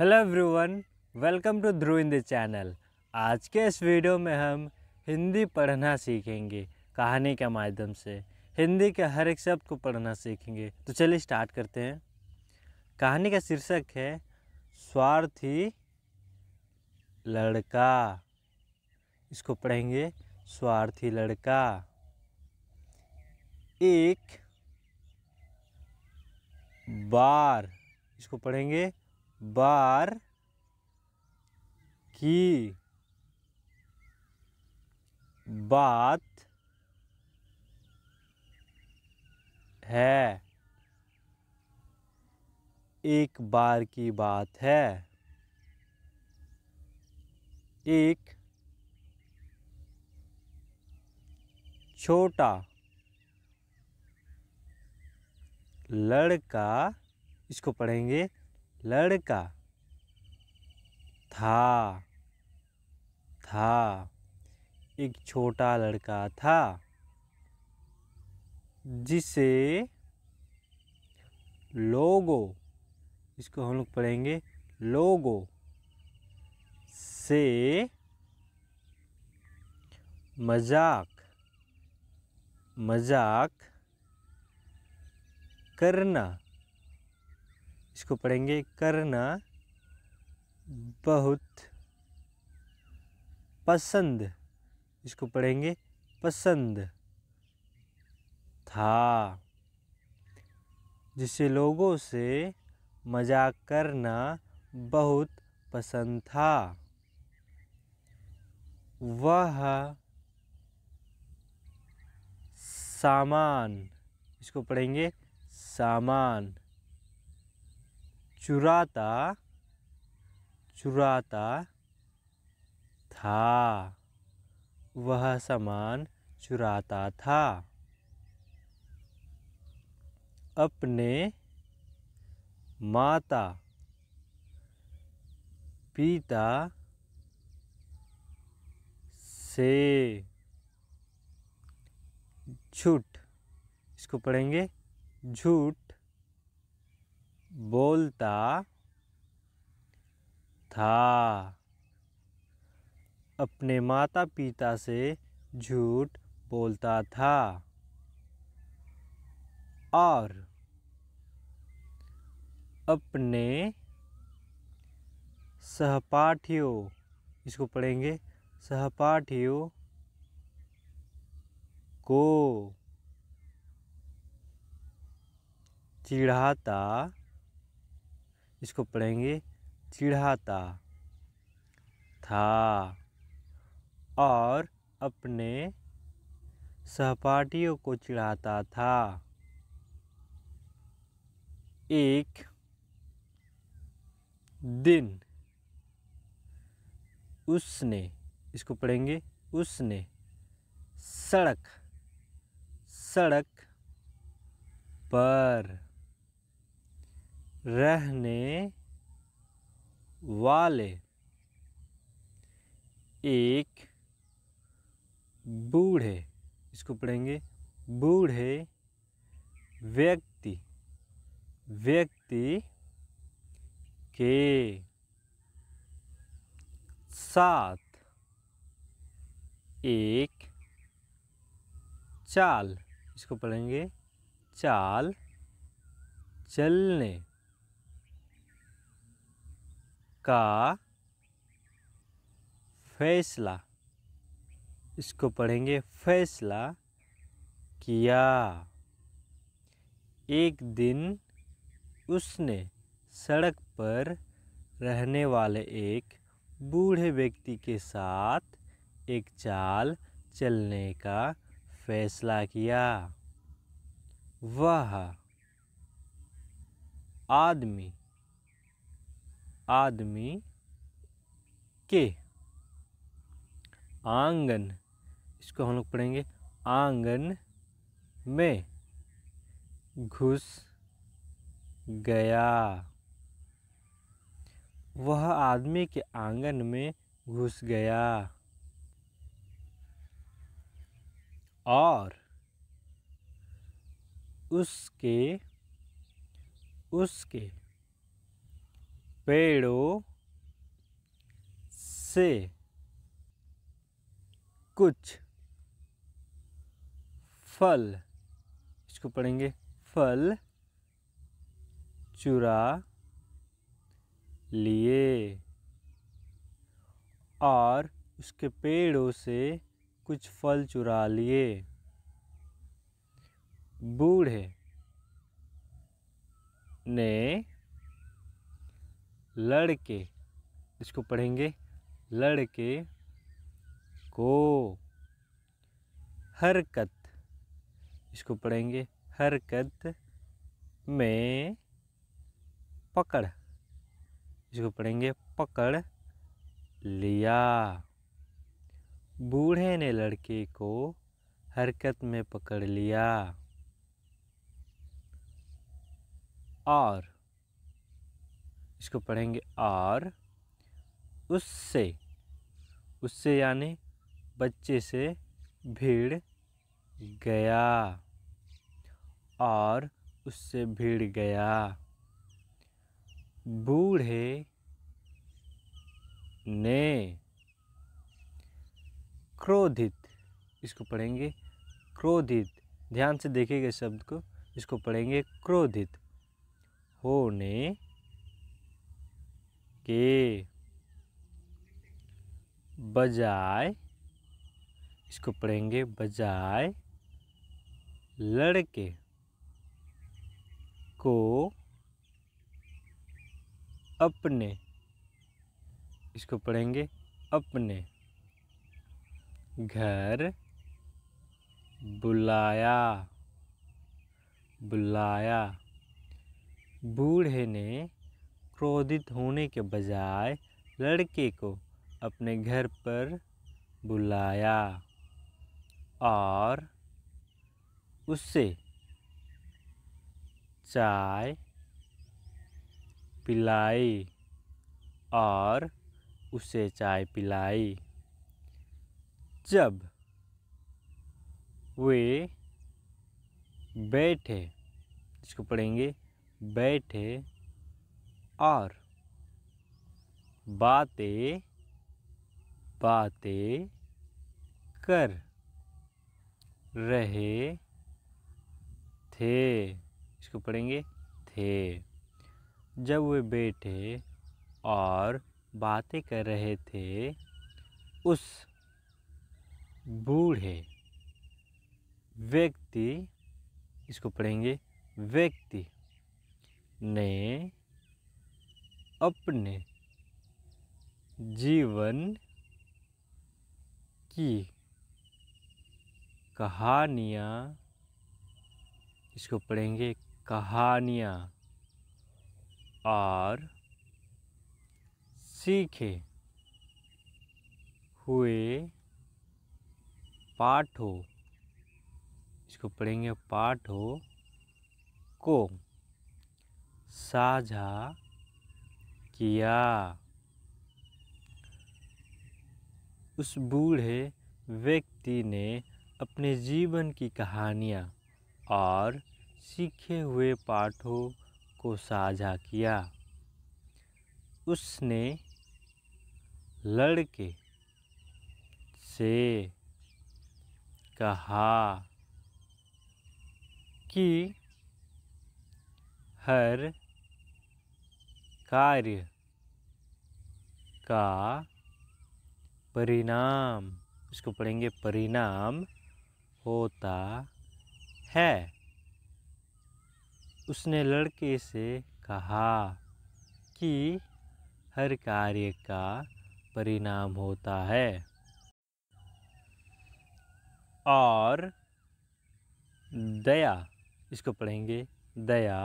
hello everyone welcome to Dhruvin channel आज के इस वीडियो में हम हिंदी पढ़ना सीखेंगे कहानी के माध्यम से हिंदी के हर एक शब्द को पढ़ना सीखेंगे तो चलिए स्टार्ट करते हैं कहानी का शीर्षक है स्वार्थी लड़का इसको पढ़ेंगे स्वार्थी लड़का एक बार इसको पढ़ेंगे बार की बात है एक बार की बात है एक छोटा लड़का इसको पढ़ेंगे लड़का था था एक छोटा लड़का था जिसे लोगो इसको हम लोग पढ़ेंगे लोगो से मजाक मजाक करना इसको पढ़ेंगे करना बहुत पसंद इसको पढ़ेंगे पसंद था जिसे लोगों से मजाक करना बहुत पसंद था वह सामान इसको पढ़ेंगे सामान चुराता चुराता था वह सामान चुराता था अपने माता पिता से झूठ इसको पढ़ेंगे झूठ बोलता था अपने माता पिता से झूठ बोलता था और अपने सहपाठियों इसको पढ़ेंगे सहपाठियों को चिढ़ाता इसको पढ़ेंगे चिढ़ाता था और अपने सहपाठियों को चिढ़ाता था एक दिन उसने इसको पढ़ेंगे उसने सड़क सड़क पर रहने वाले एक बूढ़े इसको पढ़ेंगे बूढ़े व्यक्ति व्यक्ति के साथ एक चाल इसको पढ़ेंगे चाल चलने का फैसला इसको पढ़ेंगे फैसला किया एक दिन उसने सड़क पर रहने वाले एक बूढ़े व्यक्ति के साथ एक चाल चलने का फैसला किया वह आदमी आदमी के आंगन इसको हम लोग पढ़ेंगे आंगन में घुस गया वह आदमी के आंगन में घुस गया और उसके उसके पेड़ों से कुछ फल इसको पढ़ेंगे फल चुरा लिए और उसके पेड़ों से कुछ फल चुरा लिए बूढ़े ने लड़के इसको पढ़ेंगे लड़के को हरकत इसको पढ़ेंगे हरकत में पकड़ इसको पढ़ेंगे पकड़ लिया बूढ़े ने लड़के को हरकत में पकड़ लिया और इसको पढ़ेंगे और उससे उससे यानी बच्चे से भीड़ गया और उससे भीड़ गया बूढ़े ने क्रोधित इसको पढ़ेंगे क्रोधित ध्यान से देखेंगे शब्द को इसको पढ़ेंगे क्रोधित होने के बजाय इसको पढ़ेंगे बजाय लड़के को अपने इसको पढ़ेंगे अपने घर बुलाया बुलाया बूढ़े ने क्रोधित होने के बजाय लड़के को अपने घर पर बुलाया और उससे चाय पिलाई और उसे चाय पिलाई जब वे बैठे इसको पढ़ेंगे बैठे और बातें बातें कर रहे थे इसको पढ़ेंगे थे जब वे बैठे और बातें कर रहे थे उस बूढ़े व्यक्ति इसको पढ़ेंगे व्यक्ति ने अपने जीवन की कहानियाँ इसको पढ़ेंगे कहानियाँ और सीखे हुए पाठों इसको पढ़ेंगे पाठों को साझा किया उस बूढ़े व्यक्ति ने अपने जीवन की कहानियाँ और सीखे हुए पाठों को साझा किया उसने लड़के से कहा कि हर कार्य का परिणाम इसको पढ़ेंगे परिणाम होता है उसने लड़के से कहा कि हर कार्य का परिणाम होता है और दया इसको पढ़ेंगे दया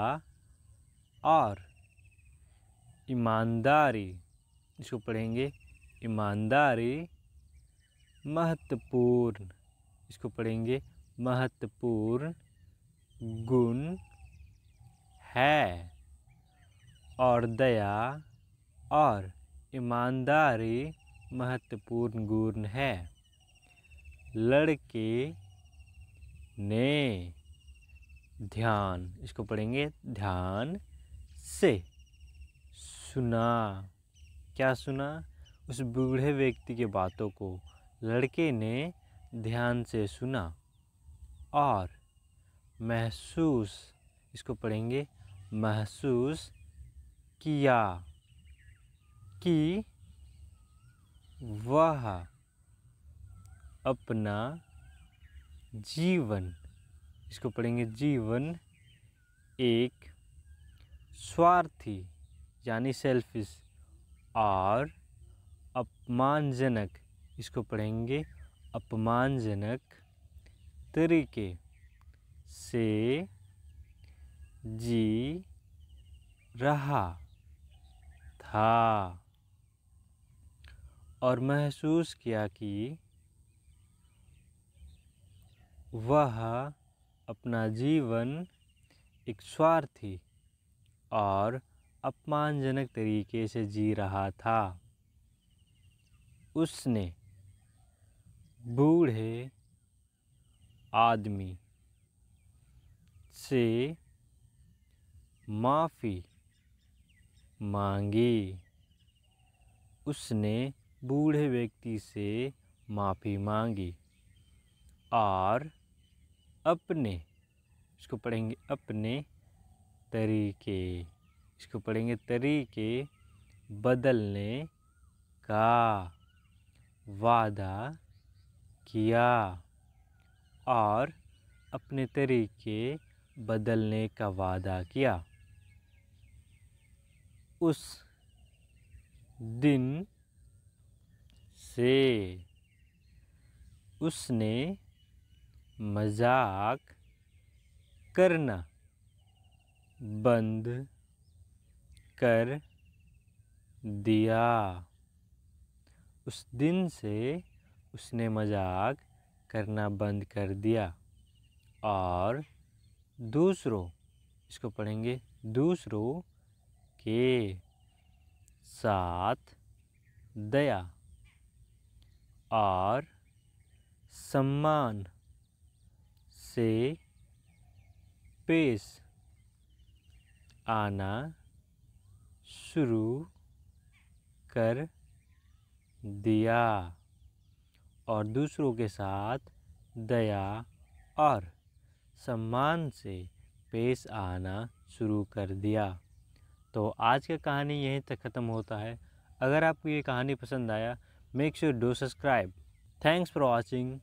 और ईमानदारी इसको पढ़ेंगे ईमानदारी महत्वपूर्ण इसको पढ़ेंगे महत्वपूर्ण गुण है और दया और ईमानदारी महत्वपूर्ण गुण है लड़के ने ध्यान इसको पढ़ेंगे ध्यान से सुना क्या सुना उस बूढ़े व्यक्ति के बातों को लड़के ने ध्यान से सुना और महसूस इसको पढ़ेंगे महसूस किया कि वह अपना जीवन इसको पढ़ेंगे जीवन एक स्वार्थी यानी सेल्फिश और अपमानजनक इसको पढ़ेंगे अपमानजनक तरीके से जी रहा था और महसूस किया कि वह अपना जीवन एक स्वार्थी और अपमानजनक तरीके से जी रहा था उसने बूढ़े आदमी से माफ़ी मांगी उसने बूढ़े व्यक्ति से माफ़ी मांगी और अपने इसको पढ़ेंगे अपने तरीके इसको पढ़ेंगे तरीके बदलने का वादा किया और अपने तरीके बदलने का वादा किया उस दिन से उसने मजाक करना बंद कर दिया उस दिन से उसने मजाक करना बंद कर दिया और दूसरों इसको पढ़ेंगे दूसरों के साथ दया और सम्मान से पेश आना शुरू कर दिया और दूसरों के साथ दया और सम्मान से पेश आना शुरू कर दिया तो आज का कहानी यहीं तक ख़त्म होता है अगर आपको ये कहानी पसंद आया make sure do subscribe thanks for watching